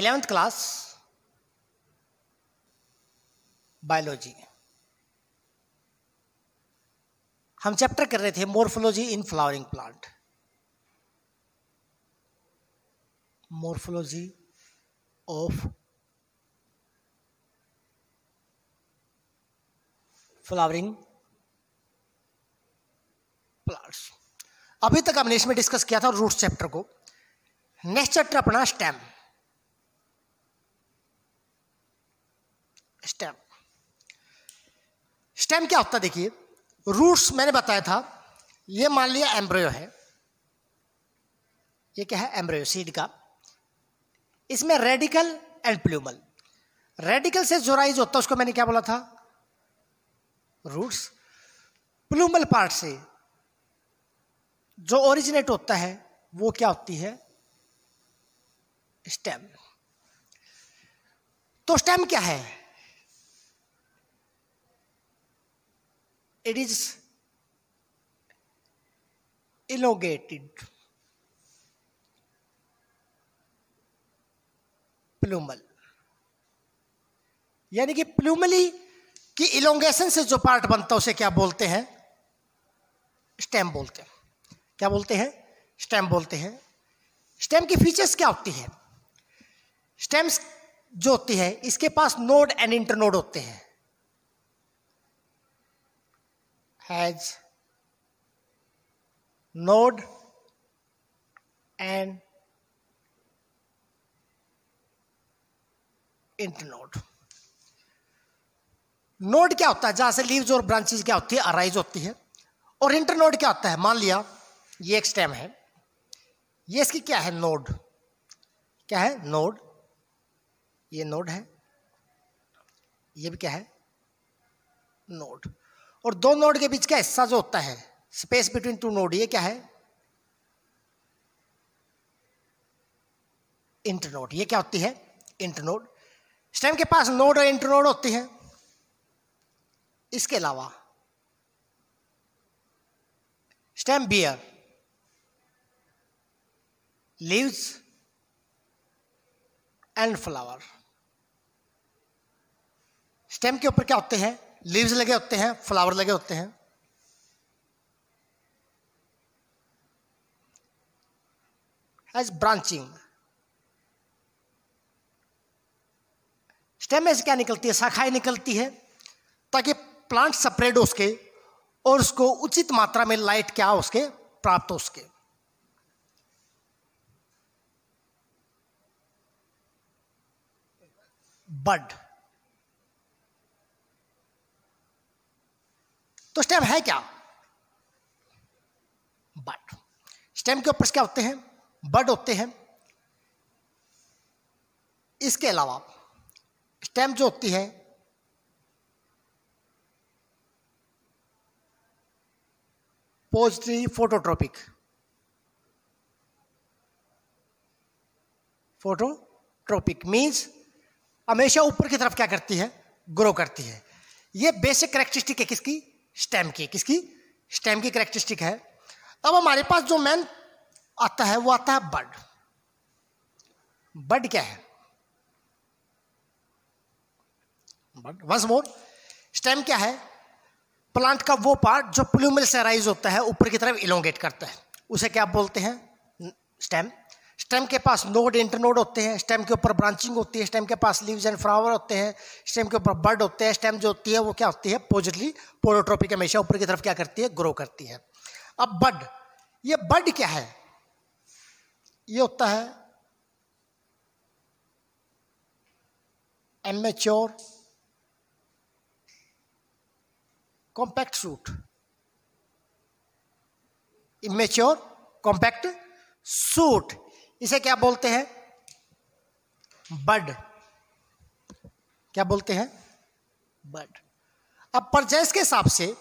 Eleventh class biology हम chapter कर रहे थे morphology in flowering plant morphology of flowering plants अभी तक हमने इसमें डिस्कस किया था रूट चैप्टर को नेक्स्ट चैप्टर अपना स्टेम स्टेम स्टेम क्या होता है देखिए रूट्स मैंने बताया था ये मान लिया एम्ब्रियो है ये क्या है एम्ब्रियो सीड का इसमें रेडिकल एंड प्लूमल रेडिकल से जोराइज होता है उसको मैंने क्या बोला था रूट्स प्लूमल पार्ट से जो ओरिजिनेट होता है वो क्या होती है स्टेम तो स्टेम क्या है it is elongated प्लूमल यानी कि प्लूमली की इलोंगेशन से जो पार्ट बनता है उसे क्या बोलते हैं स्टेम बोलते हैं क्या बोलते हैं स्टेम बोलते हैं स्टेम की फीचर्स क्या होती है स्टेम्स जो होती है इसके पास नोड एंड इंटरनोड होते हैं has node and internode node क्या होता है जहां से लीव्स और ब्रांचेस क्या होती है अराइज होती है और इंटरनोड क्या होता है मान लिया ये एक स्टेम है ये इसकी क्या है नोड क्या है नोड ये नोड है ये भी क्या है नोड और दो नोड के बीच का हिस्सा जो होता है स्पेस बिटवीन टू नोड ये क्या है इंटरनोड ये क्या होती है इंटरनोड स्टेम के पास नोड और इंटरनोड होती है इसके अलावा stem bear leaves and flower stem के ऊपर क्या होते हैं लीव्स लगे होते हैं फ्लावर लगे होते हैं एज ब्रांचिंग स्टेम से क्या निकलती है शाखाएं निकलती है ताकि प्लांट सेपरेट हो उसके और उसको उचित मात्रा में लाइट क्या हो उसके प्राप्त हो उसके बड तो स्टेम है क्या बट स्टेम के ऊपर क्या होते हैं बड होते हैं इसके अलावा स्टेम जो होती है पॉजिटिव फोटोट्रोपिक फोटोट्रोपिक मीन्स हमेशा ऊपर की तरफ क्या करती है ग्रो करती है ये बेसिक करेक्टरिस्टिक है किसकी स्टेम की किसकी स्टेम की करेक्टरिस्टिक है अब हमारे पास जो मैन आता है वो आता है बर्ड बर्ड क्या है बट वंस मोर स्टेम क्या है प्लांट का वो पार्ट जो प्लूमल से राइज होता है ऊपर की तरफ इलोंगेट करता है उसे क्या बोलते हैं स्टेम स्टेम के पास नोड इंटरनोड होते हैं स्टेम के ऊपर ब्रांचिंग होती है स्टेम के पास लीव्स एंड फ्लावर होते हैं स्टेम के ऊपर बर्ड होते हैं स्टेम जो होती है वो क्या होती है पोजिटली पोलोट्रोपिक हमेशा ऊपर की तरफ क्या करती है ग्रो करती है अब बर्ड ये बर्ड क्या है ये होता है immature compact shoot immature compact shoot इसे क्या बोलते हैं बड क्या बोलते हैं बड अब परचेस के हिसाब से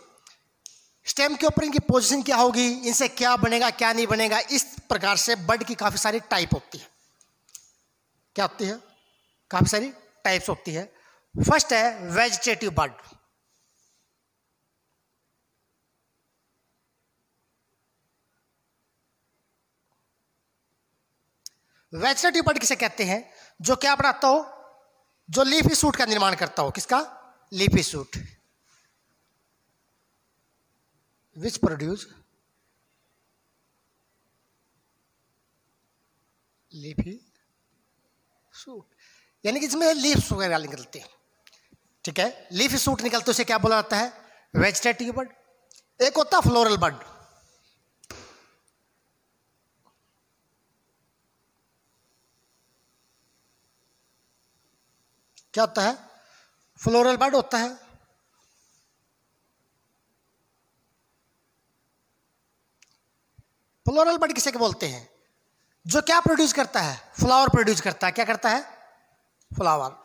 स्टेम के ऊपर इनकी पोजीशन क्या होगी इनसे क्या बनेगा क्या नहीं बनेगा इस प्रकार से बर्ड की काफ़ी सारी टाइप होती है क्या होती है काफ़ी सारी टाइप्स होती है फर्स्ट है वेजिटेटिव बर्ड वेजिटेटिव बर्ड किसे कहते हैं जो क्या बनाता हो जो लीफी सूट का निर्माण करता हो किसका leafy shoot which produce leafy shoot यानी कि इसमें लीफ वगैरह निकलते हैं ठीक है लीफ सूट निकलते उसे क्या बोला जाता है वेजिटेटिव बर्ड एक होता है फ्लोरल बर्ड क्या होता है फ्लोरल बड होता है फ्लोरल बड किसे के बोलते हैं जो क्या प्रोड्यूस करता है फ्लावर प्रोड्यूस करता है क्या करता है फ्लावर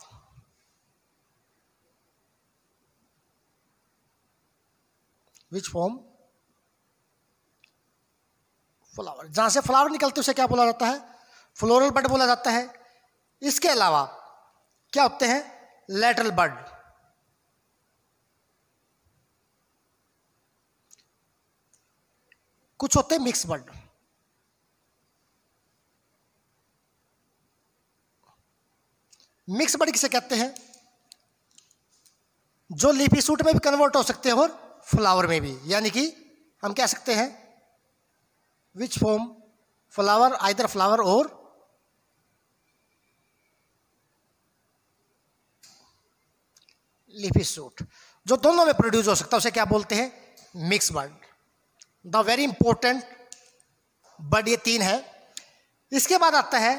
विच फॉर्म फ्लावर जहां से फ्लावर निकलते उसे क्या बोला जाता है फ्लोरल बड बोला जाता है इसके अलावा क्या होते हैं लेटरल बर्ड कुछ होते हैं मिक्स बर्ड मिक्स बर्ड किसे कहते हैं जो लीफी सूट में भी कन्वर्ट हो सकते हैं और फ्लावर में भी यानी कि हम कह सकते हैं which form flower either flower और लिफी सूट जो दोनों में प्रोड्यूस हो सकता है उसे क्या बोलते हैं mix word the very important bud ये तीन है इसके बाद आता है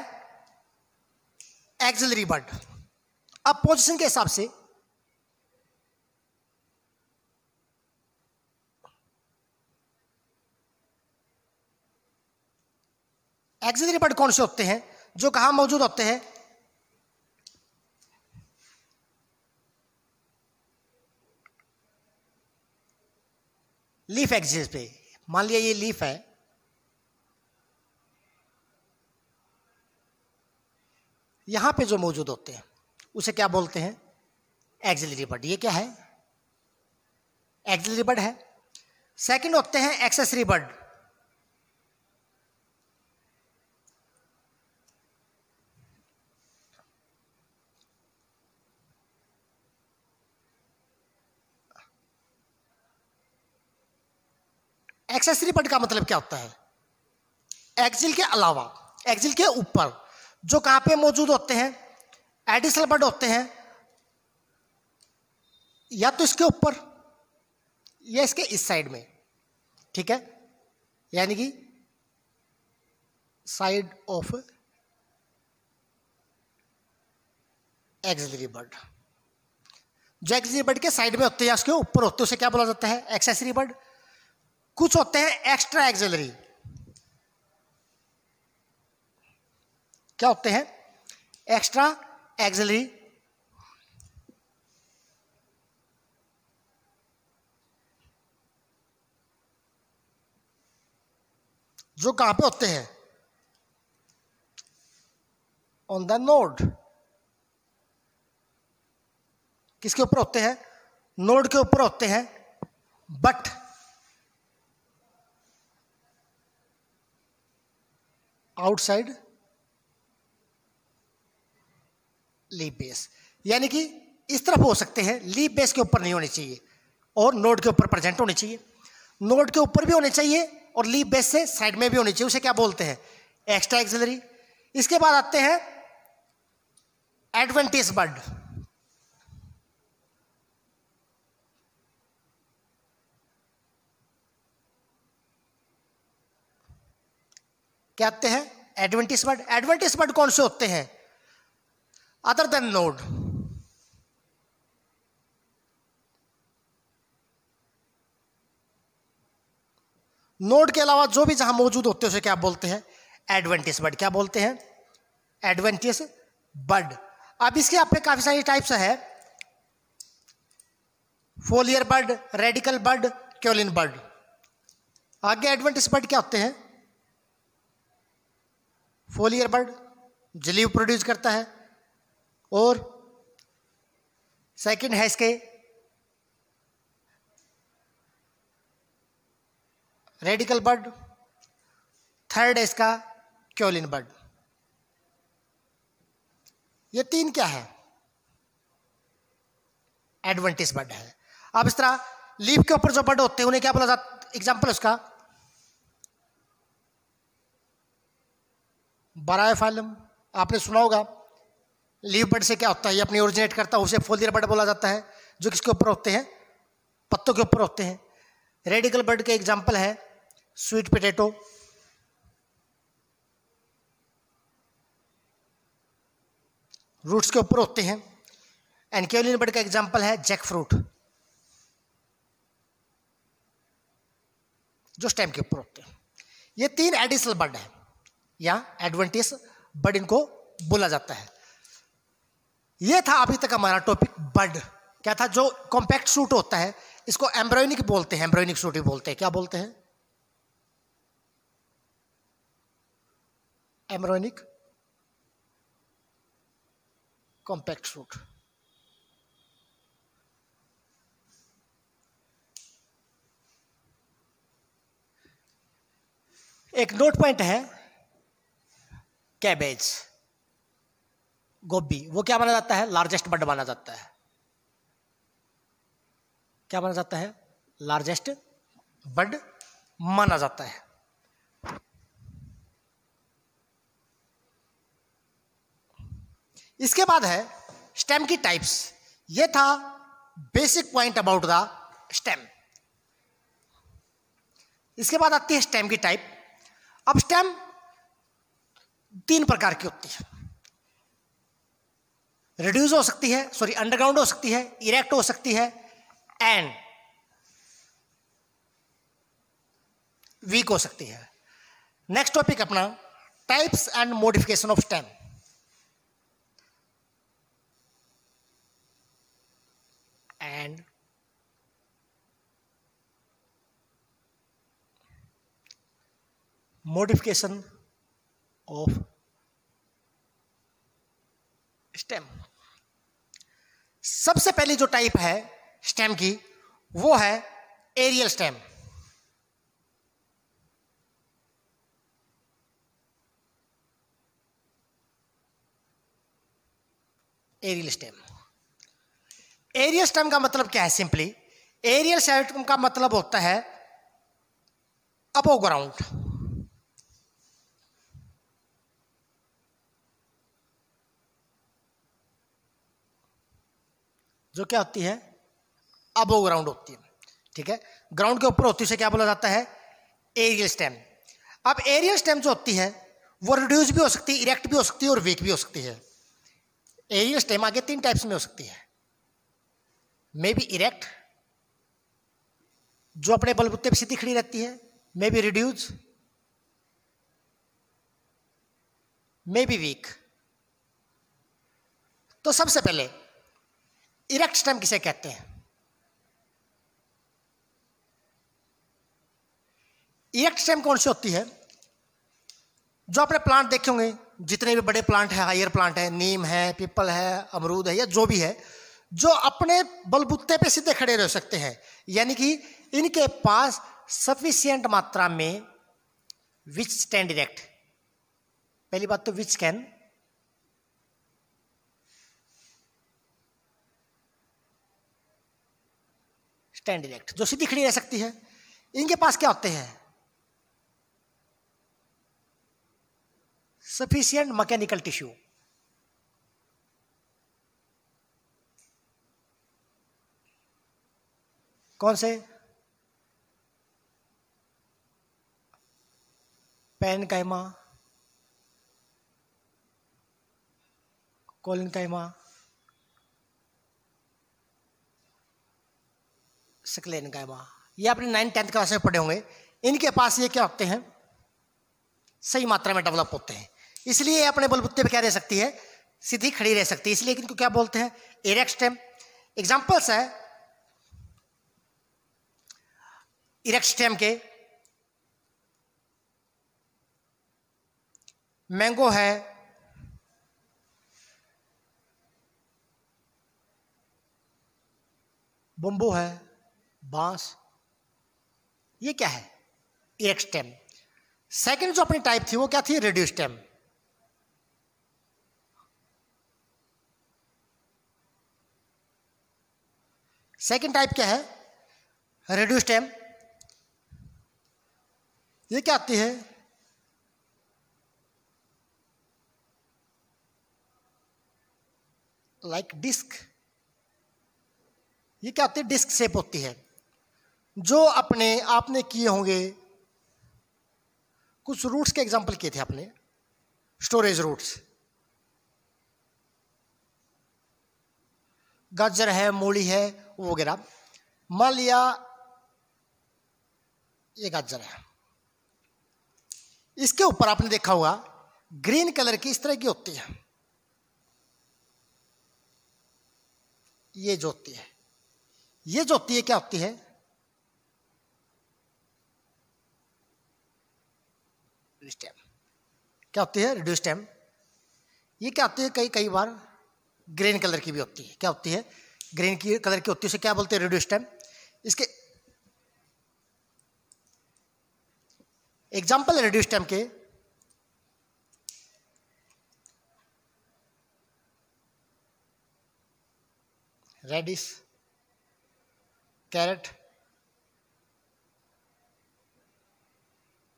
एक्सिलरी बर्ड अब पोजिशन के हिसाब से एक्सिलरी बर्ड कौन से होते हैं जो कहां मौजूद होते हैं लीफ एक्सिस पे मान लिया ये लीफ है यहां पे जो मौजूद होते हैं उसे क्या बोलते हैं एक्सिलरी बड ये क्या है एक्सिलरी बड है सेकंड होते हैं एक्सेसरी बड एक्सेसरी पट का मतलब क्या होता है एक्सिल के अलावा एक्सिल के ऊपर जो कहां पे मौजूद होते हैं एडिशनल बट होते हैं या तो इसके ऊपर या इसके इस साइड में ठीक है यानी कि साइड ऑफ एक्सिलरी बर्ड जो एक्सिलरी बर्ड के साइड में होते हैं या उसके ऊपर होते हैं उसे क्या बोला जाता है एक्सेसरी बर्ड कुछ होते हैं एक्स्ट्रा एक्जलरी क्या होते हैं एक्स्ट्रा एक्जलरी जो कहां पे होते हैं ऑन द नोड किसके ऊपर होते हैं नोड के ऊपर होते हैं बट आउटसाइड लीप बेस यानी कि इस तरफ हो सकते हैं लीप बेस के ऊपर नहीं होने चाहिए और नोड के ऊपर प्रेजेंट होने चाहिए नोड के ऊपर भी होने चाहिए और लीप बेस से साइड में भी होने चाहिए उसे क्या बोलते हैं एक्स्ट्रा एक्सिलरी इसके बाद आते हैं एडवेंटेज बर्ड क्या आते हैं एडवेंटिस बर्ड कौन से होते हैं अदर देन नोड नोड के अलावा जो भी जहां मौजूद होते हैं उसे क्या बोलते हैं बर्ड क्या बोलते हैं एडवेंटिस बर्ड अब इसके आप काफी सारी टाइप्स है foliar bud radical bud cauline bud आगे एडवेंटिस बर्ड क्या होते हैं फोलियर बर्ड जलीव प्रोड्यूस करता है और सेकंड है इसके रेडिकल बर्ड थर्ड है इसका क्योलिन बर्ड ये तीन क्या है एडवेंटिस बर्ड है अब इस तरह लीफ के ऊपर जो बर्ड होते हैं उन्हें क्या बोला जाता एग्जाम्पल उसका बरा फाइलम आपने सुना होगा लीव बर्ड से क्या होता है ये अपनी ओरिजिनेट करता है उसे फोलियर बर्ड बोला जाता है जो किसके ऊपर होते हैं पत्तों के ऊपर होते हैं रेडिकल बर्ड के एग्जाम्पल है स्वीट पोटैटो रूट्स के ऊपर होते हैं एनकेलिन बर्ड का एग्जाम्पल है जैक फ्रूट जो स्टेम के ऊपर होते हैं ये तीन एडिशनल बर्ड है या एडवेंटिस बर्ड इनको बोला जाता है ये था अभी तक हमारा टॉपिक बर्ड क्या था जो कॉम्पैक्ट सूट होता है इसको एम्ब्रॉयनिक बोलते हैं एम्ब्रॉयनिक सूट ही बोलते हैं क्या बोलते हैं एम्ब्रॉयनिक कॉम्पैक्ट सूट एक नोट पॉइंट है कैबेज गोभी वो क्या माना जाता है लार्जेस्ट बर्ड माना जाता है क्या माना जाता है लार्जेस्ट बर्ड माना जाता है इसके बाद है स्टेम की टाइप्स ये था basic point about the stem इसके बाद आती है स्टेम की टाइप अब स्टेम तीन प्रकार की होती है रिड्यूस हो सकती है सॉरी अंडरग्राउंड हो सकती है इरेक्ट हो सकती है एंड वीक हो सकती है नेक्स्ट टॉपिक अपना types and modification of stem and modification of stem सबसे पहली जो टाइप है स्टेम की वो है aerial stem aerial stem aerial stem का मतलब क्या है सिंपली एरियल स्टेम का मतलब होता है अबो ग्राउंड जो क्या होती है अबो ग्राउंड होती है ठीक है ग्राउंड के ऊपर होती है उसे क्या बोला जाता है एरियल स्टेम अब एरियल स्टेम जो होती है वो रिड्यूस भी हो सकती है इरेक्ट भी हो सकती है और वीक भी हो सकती है एरियल स्टेम आगे तीन टाइप्स में हो सकती है मे बी इरेक्ट जो अपने बलबुत्ते पर सीधी खड़ी रहती है may be reduced may be weak तो सबसे पहले इरेक्ट स्टेम किसे कहते हैं इरेक्ट स्टेम कौन सी होती है जो आपने प्लांट देखे होंगे जितने भी बड़े प्लांट है हायर प्लांट है नीम है पीपल है अमरूद है या जो भी है जो अपने बलबूते पे सीधे खड़े रह सकते हैं यानी कि इनके पास सफिशियंट मात्रा में विच स्टैंड इरेक्ट पहली बात तो विच कैन स्टैंड इरेक्ट जो सीधी खड़ी रह सकती है इनके पास क्या होते हैं सफिशियंट मैकेनिकल टिश्यू कौन से parenchyma collenchyma sclerenchyma ये आपने नाइन टेंथ क्लास में पढ़े होंगे इनके पास ये क्या होते हैं सही मात्रा में डेवलप होते हैं इसलिए अपने बलबुत्ते पे क्या रह सकती है सीधी खड़ी रह सकती है इसलिए इनको क्या बोलते हैं इरेक्सटेम एग्जाम्पल्स है इरेक्सटेम के मैंगो है बम्बू है बांस ये क्या है एक स्टेम सेकेंड जो अपनी टाइप थी वो क्या थी रेडियो स्टेम सेकेंड टाइप क्या है रेडियो स्टेम ये क्या आती है लाइक like डिस्क ये क्या होती है डिस्क शेप होती है जो अपने आपने किए होंगे कुछ रूट्स के एग्जाम्पल किए थे आपने स्टोरेज रूट्स गाजर है मूली है वगैरह मान लिया ये गाजर है इसके ऊपर आपने देखा होगा ग्रीन कलर की इस तरह की होती है ये जो होती है ये जो होती है क्या होती है रिड्यूस टाइम क्या होती है रिड्यूस टाइम ये क्या होती है कई कई बार ग्रीन कलर की भी होती है क्या होती है ग्रीन की कलर की होती है उसे क्या बोलते हैं रिड्यूस टाइम इसके एग्जाम्पल है रिड्यूस टाइम के radish carrot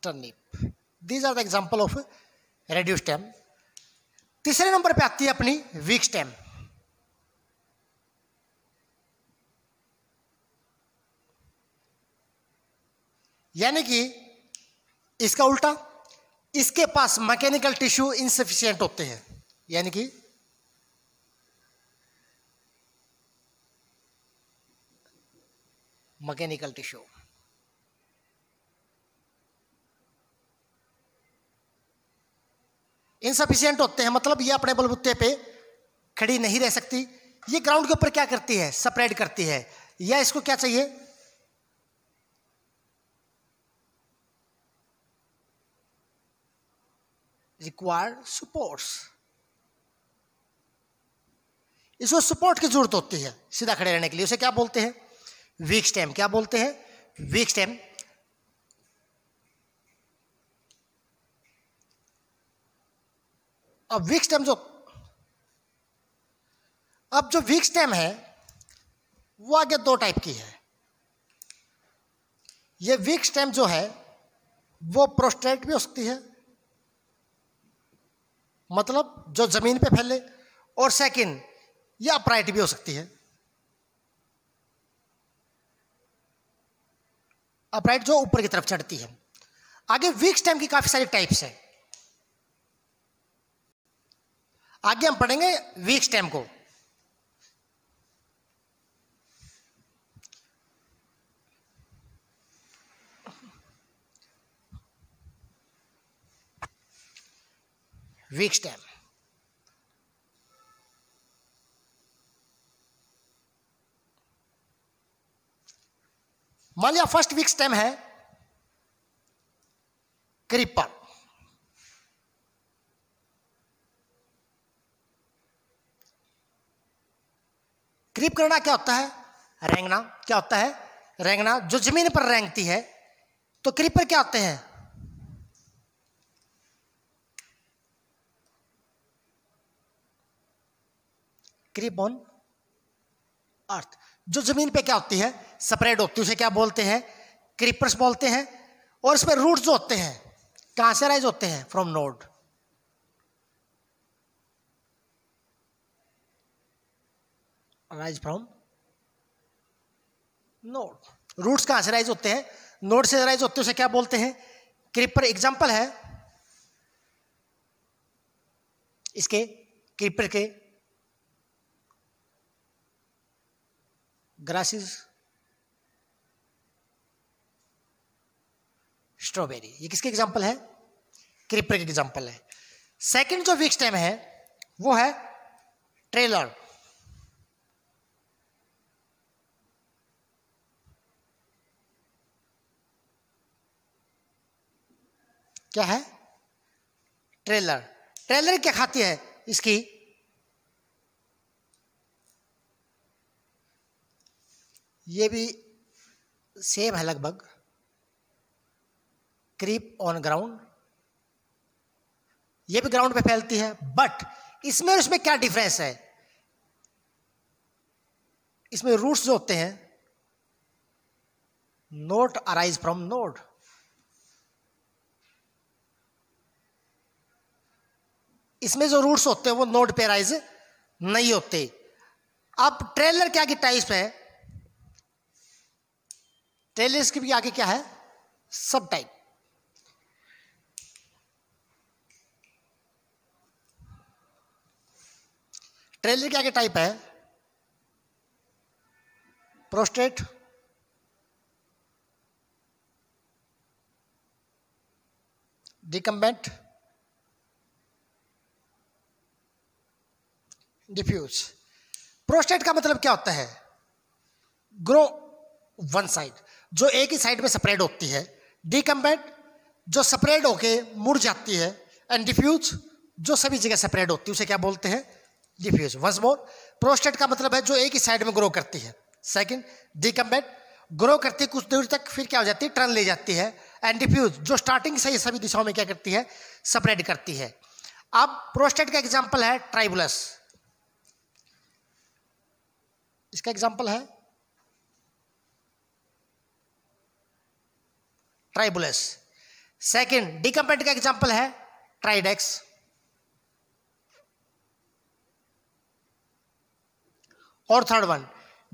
turnip these are the example of reduced stem तीसरे नंबर पे आती है अपनी वीक स्टैम यानी कि इसका उल्टा इसके पास मैकेनिकल टिश्यू इनसफिशियंट होते हैं यानी कि मैकेनिकल टिश्यू इनसफिशियंट होते हैं मतलब ये अपने बलबूते पे खड़ी नहीं रह सकती ये ग्राउंड के ऊपर क्या करती है स्प्रेड करती है या इसको क्या चाहिए रिक्वायर सपोर्ट्स इसको सपोर्ट की जरूरत होती है सीधा खड़े रहने के लिए उसे क्या बोलते हैं वीक स्टेम क्या बोलते हैं वीक स्टेम अब वीक स्टेम जो अब जो वीक स्टेम है वो आगे दो टाइप की है ये वीक स्टेम जो है वो प्रोस्टेट भी हो सकती है मतलब जो जमीन पे फैले और सेकंड ये अपराइट भी हो सकती है अपराइट जो ऊपर की तरफ चढ़ती है आगे वीक स्टेम की काफ़ी सारी टाइप्स है आगे हम पढ़ेंगे वीक स्टेम को वीक स्टेम मान लिया फर्स्ट वीक स्टेम है क्रीपर क्रीप करना क्या होता है रेंगना क्या होता है रेंगना जो जमीन पर रेंगती है तो क्रीपर क्या होते हैं क्रीप ऑन अर्थ जो जमीन पे क्या होती है स्प्रेड होती है उसे क्या बोलते हैं क्रीपर्स बोलते हैं और इसमें रूट जो होते हैं कहां से राइज होते हैं from node arise from node roots कहाँ से राइज होते हैं नोड से राइज होते हैं उसे क्या बोलते हैं क्रिपर एग्जाम्पल है इसके क्रिपर के ग्रासेस स्ट्रॉबेरी ये किसके एग्जाम्पल है क्रिपर के एग्जाम्पल है सेकंड जो विक्स टाइम है वो है ट्रेलर क्या है ट्रेलर ट्रेलर क्या खाती है इसकी ये भी सेम है लगभग क्रीप ऑन ग्राउंड ये भी ग्राउंड पे फैलती है बट इसमें उसमें क्या डिफरेंस है इसमें रूट्स जो होते हैं नोट अराइज फ्रॉम नोट इसमें जो रूट्स होते हैं वो नोड पेराइज नहीं होते अब ट्रेलर क्या की टाइप है ट्रेलर की भी आगे क्या है सब टाइप ट्रेलर क्या क्या टाइप है प्रोस्टेट डिकम्बेंट डिफ्यूज प्रोस्टेट का मतलब क्या होता है ग्रो वन साइड जो एक ही साइड में सेपरेट होती है डीकम्बेट जो सेपरेट होके मुड़ जाती है एंड डिफ्यूज जो सभी जगह सेपरेट होती है उसे क्या बोलते हैं डिफ्यूज वंस मोर प्रोस्टेट का मतलब है जो एक ही साइड में ग्रो करती है सेकंड डीकम्बेट ग्रो करती कुछ दूर तक फिर क्या हो जाती है टर्न ले जाती है एंड डिफ्यूज जो स्टार्टिंग से ही सभी दिशाओं में क्या करती है सप्रेड करती है अब प्रोस्टेट का एग्जाम्पल है ट्राइबुलस इसका एग्जाम्पल है ट्राइबुलस सेकेंड डिकम्पेंट का एग्जाम्पल है ट्राइडेक्स और थर्ड वन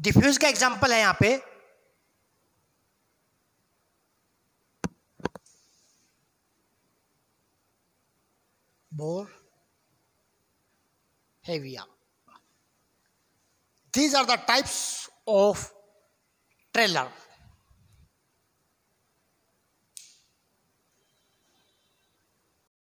डिफ्यूज का एग्जाम्पल है यहां पे boerhavia These are the types of trailer.